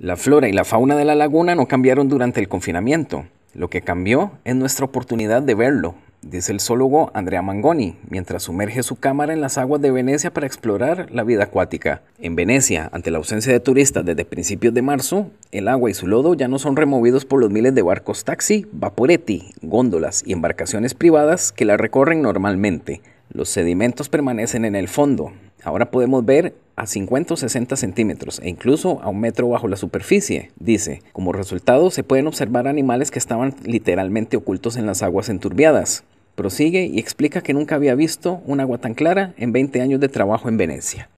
La flora y la fauna de la laguna no cambiaron durante el confinamiento. Lo que cambió es nuestra oportunidad de verlo, dice el zoólogo Andrea Mangoni, mientras sumerge su cámara en las aguas de Venecia para explorar la vida acuática. En Venecia, ante la ausencia de turistas desde principios de marzo, el agua y su lodo ya no son removidos por los miles de barcos taxi, vaporetti, góndolas y embarcaciones privadas que la recorren normalmente. Los sedimentos permanecen en el fondo, Ahora podemos ver a 50 o 60 centímetros e incluso a un metro bajo la superficie, dice. Como resultado, se pueden observar animales que estaban literalmente ocultos en las aguas enturbiadas. Prosigue y explica que nunca había visto un agua tan clara en 20 años de trabajo en Venecia.